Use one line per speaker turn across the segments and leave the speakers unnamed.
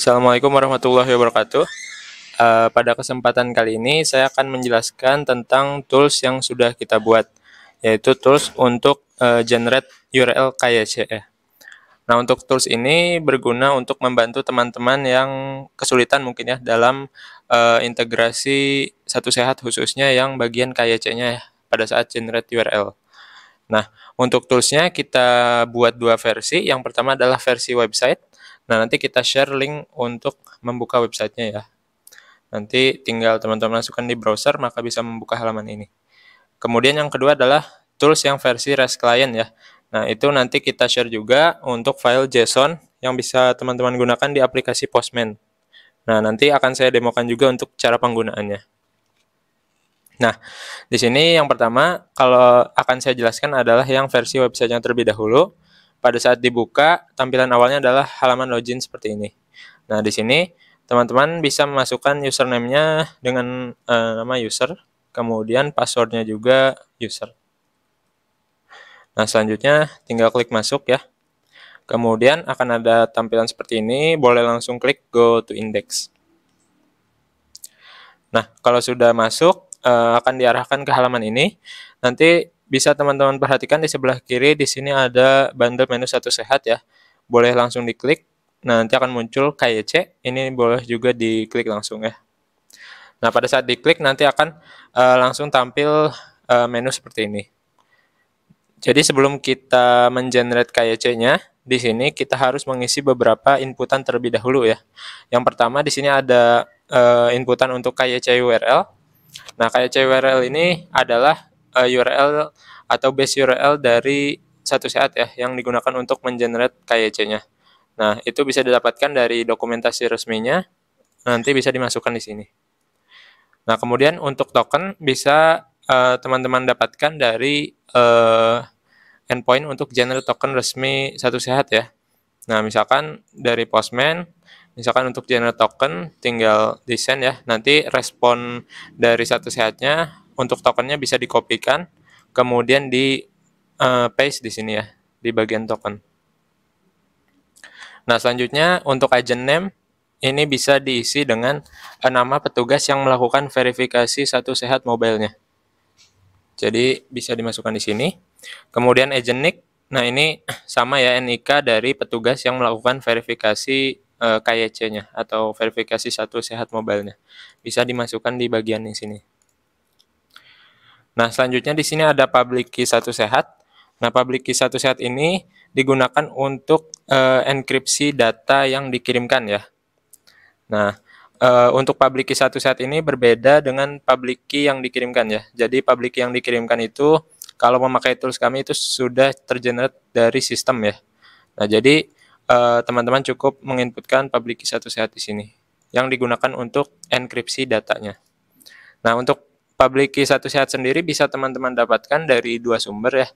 Assalamualaikum warahmatullahi wabarakatuh. Uh, pada kesempatan kali ini saya akan menjelaskan tentang tools yang sudah kita buat, yaitu tools untuk uh, generate URL KYC. E. Nah untuk tools ini berguna untuk membantu teman-teman yang kesulitan mungkin ya dalam uh, integrasi satu sehat khususnya yang bagian KYC-nya ya, pada saat generate URL. Nah, untuk toolsnya kita buat dua versi. Yang pertama adalah versi website Nah, nanti kita share link untuk membuka websitenya ya. Nanti tinggal teman-teman masukkan di browser, maka bisa membuka halaman ini. Kemudian yang kedua adalah tools yang versi REST client ya. Nah, itu nanti kita share juga untuk file JSON yang bisa teman-teman gunakan di aplikasi Postman. Nah, nanti akan saya demokan juga untuk cara penggunaannya. Nah, di sini yang pertama kalau akan saya jelaskan adalah yang versi websitenya terlebih dahulu. Pada saat dibuka, tampilan awalnya adalah halaman login seperti ini. Nah, di sini teman-teman bisa memasukkan username-nya dengan uh, nama user, kemudian passwordnya juga user. Nah, selanjutnya tinggal klik masuk ya. Kemudian akan ada tampilan seperti ini, boleh langsung klik go to index. Nah, kalau sudah masuk, eh, akan diarahkan ke halaman ini. Nanti bisa teman-teman perhatikan di sebelah kiri di sini ada bundle menu satu sehat ya. Boleh langsung diklik. Nah, nanti akan muncul KYC. Ini boleh juga diklik langsung ya. Nah, pada saat diklik nanti akan uh, langsung tampil uh, menu seperti ini. Jadi sebelum kita mengenerate KYC-nya, di sini kita harus mengisi beberapa inputan terlebih dahulu ya. Yang pertama di sini ada uh, inputan untuk KYC URL. Nah, KYC URL ini adalah uh, eh, URL atau base URL dari satu sehat ya yang digunakan untuk mengenerate KYC-nya. Nah, itu bisa didapatkan dari dokumentasi resminya. Nanti bisa dimasukkan di sini. Nah, kemudian untuk token bisa eh, teman-teman uh, dapatkan dari uh, endpoint untuk generate token resmi satu sehat ya. Nah, misalkan dari Postman, misalkan untuk generate token tinggal desain ya. Nanti respon dari satu sehatnya untuk tokennya bisa dikopikan, kemudian di uh, paste di sini ya, di bagian token. Nah, selanjutnya untuk agent name, ini bisa diisi dengan eh, nama petugas yang melakukan verifikasi satu sehat mobilenya. Jadi bisa dimasukkan di sini. Kemudian agent nick. Nah, ini sama ya NIK dari petugas yang melakukan verifikasi uh, eh, KYC-nya atau verifikasi satu sehat mobilenya. Bisa dimasukkan di bagian di sini. Nah, selanjutnya di sini ada public key satu sehat. Nah, public key satu sehat ini digunakan untuk uh, enkripsi data yang dikirimkan ya. Nah, uh, untuk public key satu sehat ini berbeda dengan public key yang dikirimkan ya. Jadi public key yang dikirimkan itu kalau memakai tools kami itu sudah tergenerate dari sistem ya. Nah, jadi eh, teman -teman cukup menginputkan public key satu sehat di sini yang digunakan untuk enkripsi datanya. Nah, untuk key Satu Sehat sendiri bisa teman-teman dapatkan dari dua sumber ya.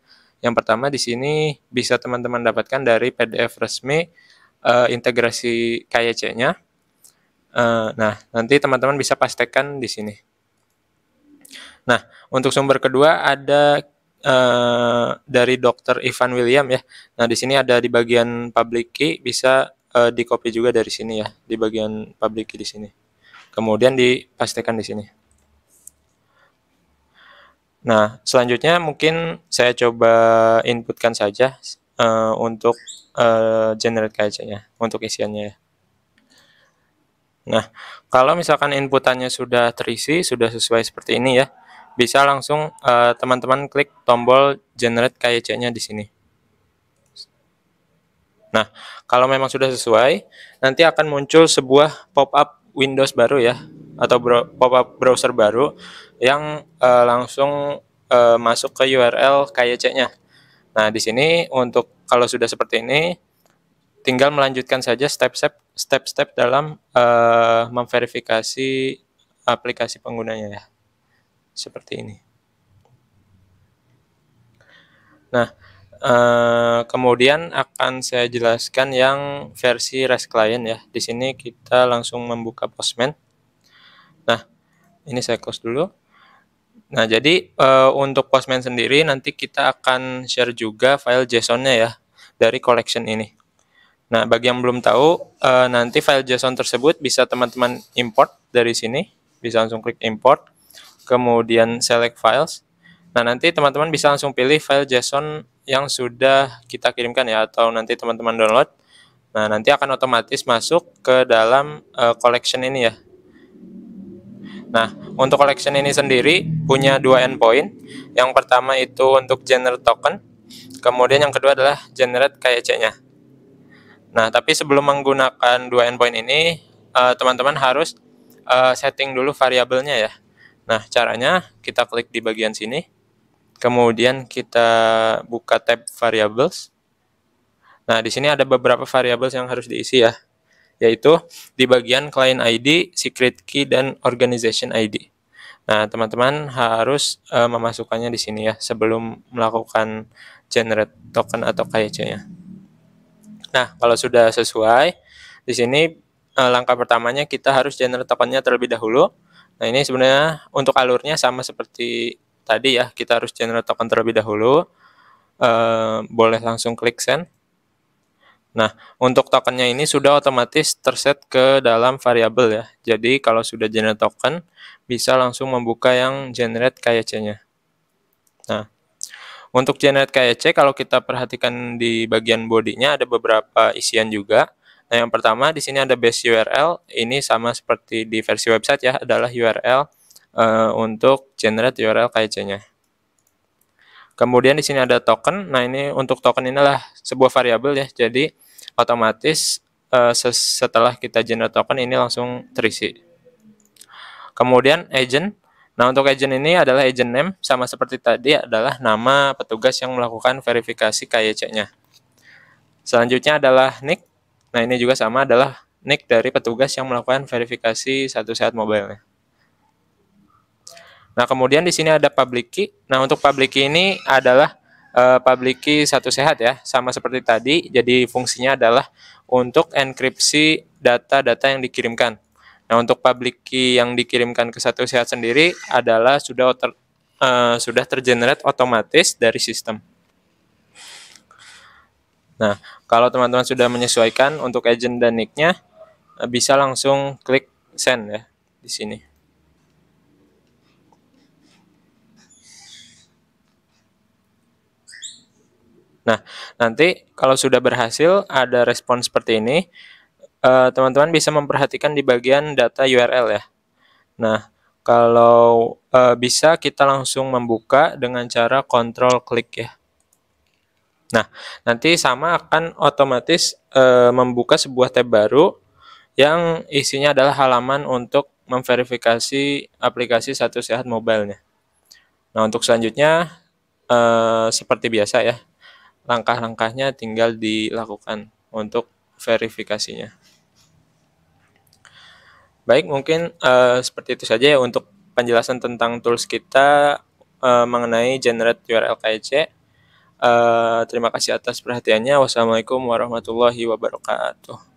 Yang pertama di sini bisa teman-teman dapatkan dari PDF resmi uh, integrasi KYC-nya. Uh, eh, nah, nanti teman-teman bisa pastikan di sini. Nah, untuk sumber kedua ada uh, dari Dr. Ivan William ya. Nah, di sini ada di bagian public key bisa uh, di copy juga dari sini ya, di bagian public key di sini. Kemudian dipastikan di sini. Nah, selanjutnya mungkin saya coba inputkan saja uh, untuk uh, generate KC-nya, untuk isiannya ya. Nah, kalau misalkan inputannya sudah terisi, sudah sesuai seperti ini ya, bisa langsung eh, teman-teman uh, klik tombol generate KYC-nya di sini. Nah, kalau memang sudah sesuai, nanti akan muncul sebuah pop-up Windows baru ya atau pop-up browser baru yang uh, langsung uh, masuk ke URL KYC-nya. Nah, di sini untuk kalau sudah seperti ini tinggal melanjutkan saja step-step step-step dalam uh, memverifikasi aplikasi penggunanya ya. Seperti ini. Nah, uh, kemudian akan saya jelaskan yang versi REST client ya. Di sini kita langsung membuka Postman. Nah, ini saya close dulu. Nah, jadi uh, untuk Postman sendiri nanti kita akan share juga file JSON-nya ya dari collection ini. Nah, bagi yang belum tahu, uh, nanti file JSON tersebut bisa teman-teman import dari sini. Bisa langsung klik import, kemudian select files. Nah, nanti teman-teman bisa langsung pilih file JSON yang sudah kita kirimkan ya, atau nanti teman-teman download. Nah, nanti akan otomatis masuk ke dalam uh, collection ini ya, Nah, untuk collection ini sendiri punya dua endpoint. Yang pertama itu untuk generate token, kemudian yang kedua adalah generate KYC-nya. E nah, tapi sebelum menggunakan dua endpoint ini, eh, teman-teman uh, harus uh, setting dulu variabelnya ya. Nah, caranya kita klik di bagian sini. Kemudian kita buka tab variables. Nah, di sini ada beberapa variables yang harus diisi ya yaitu di bagian client ID, secret key, dan organization ID. Nah, teman-teman harus uh, memasukkannya di sini ya sebelum melakukan generate token atau KYC-nya. Nah, kalau sudah sesuai, di sini uh, langkah pertamanya kita harus generate tokennya terlebih dahulu. Nah, ini sebenarnya untuk alurnya sama seperti tadi ya, kita harus generate token terlebih dahulu. Uh, boleh langsung klik send. Nah, untuk tokennya ini sudah otomatis terset ke dalam variabel ya. Jadi kalau sudah generate token, bisa langsung membuka yang generate KYC-nya. Nah, untuk generate KYC, kalau kita perhatikan di bagian bodinya ada beberapa isian juga. Nah, yang pertama di sini ada base URL. Ini sama seperti di versi website ya, adalah URL uh, eh, untuk generate URL KYC-nya. Kemudian di sini ada token. Nah, ini untuk token inilah sebuah variabel ya. Jadi otomatis uh, setelah kita generate token ini langsung terisi. Kemudian agent. Nah, untuk agent ini adalah agent name sama seperti tadi adalah nama petugas yang melakukan verifikasi KYC-nya. Selanjutnya adalah nick. Nah, ini juga sama adalah nick dari petugas yang melakukan verifikasi satu saat mobile Nah, kemudian di sini ada public key. Nah, untuk public key ini adalah uh, eh, public key satu sehat ya, sama seperti tadi. Jadi fungsinya adalah untuk enkripsi data-data yang dikirimkan. Nah, untuk public key yang dikirimkan ke satu sehat sendiri adalah sudah ter, uh, eh, sudah tergenerate otomatis dari sistem. Nah, kalau teman-teman sudah menyesuaikan untuk agent dan nick eh, bisa langsung klik send ya di sini. Nah, nanti kalau sudah berhasil ada respon seperti ini, eh, teman-teman bisa memperhatikan di bagian data URL ya. Nah, kalau eh, bisa kita langsung membuka dengan cara kontrol klik ya. Nah, nanti sama akan otomatis eh, membuka sebuah tab baru yang isinya adalah halaman untuk memverifikasi aplikasi Satu Sehat mobile Nah, untuk selanjutnya seperti biasa ya, langkah-langkahnya tinggal dilakukan untuk verifikasinya. Baik, mungkin uh, seperti itu saja ya untuk penjelasan tentang tools kita uh, mengenai generate URL KEC. Uh, eh, terima kasih atas perhatiannya. Wassalamualaikum warahmatullahi wabarakatuh.